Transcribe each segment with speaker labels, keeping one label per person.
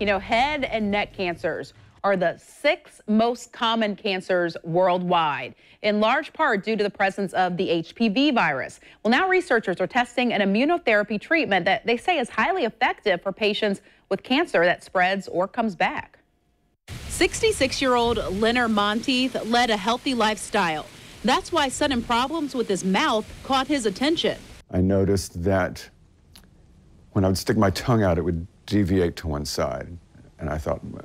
Speaker 1: You know, head and neck cancers are the six most common cancers worldwide, in large part due to the presence of the HPV virus. Well, now researchers are testing an immunotherapy treatment that they say is highly effective for patients with cancer that spreads or comes back. 66 year old Leonard Monteith led a healthy lifestyle. That's why sudden problems with his mouth caught his attention. I
Speaker 2: noticed that when I would stick my tongue out, it would deviate to one side. And I thought, well,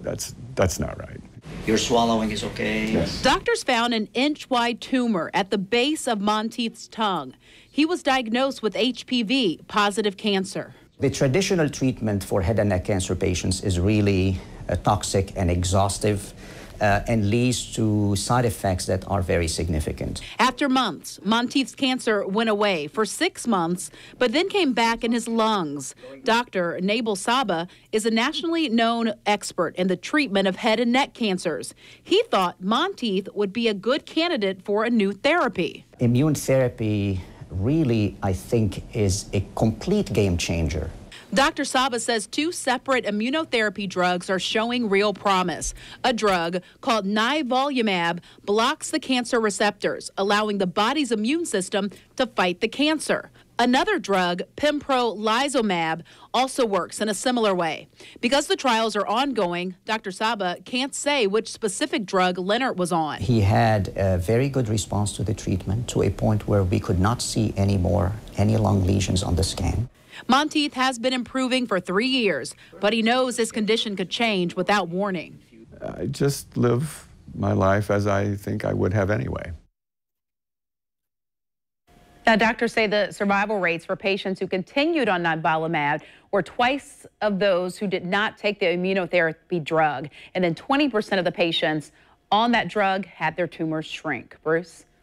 Speaker 2: that's, that's not right. Your swallowing is okay. Yes.
Speaker 1: Doctors found an inch wide tumor at the base of Monteith's tongue. He was diagnosed with HPV, positive cancer.
Speaker 3: The traditional treatment for head and neck cancer patients is really uh, toxic and exhaustive uh, and leads to side effects that are very significant.
Speaker 1: After months, Monteith's cancer went away for six months, but then came back in his lungs. Dr. Nabil Saba is a nationally known expert in the treatment of head and neck cancers. He thought Monteith would be a good candidate for a new therapy.
Speaker 3: Immune therapy really, I think, is a complete game changer
Speaker 1: Dr. Saba says two separate immunotherapy drugs are showing real promise. A drug called nivolumab blocks the cancer receptors, allowing the body's immune system to fight the cancer. Another drug, pembrolizumab, also works in a similar way. Because the trials are ongoing, Dr. Saba can't say which specific drug Leonard was on.
Speaker 3: He had a very good response to the treatment to a point where we could not see any more
Speaker 2: any lung lesions on the scan.
Speaker 1: Monteith has been improving for three years, but he knows his condition could change without warning.
Speaker 2: I just live my life as I think I would have anyway.
Speaker 1: Now, doctors say the survival rates for patients who continued on nivolumab were twice of those who did not take the immunotherapy drug. And then 20% of the patients on that drug had their tumors shrink. Bruce?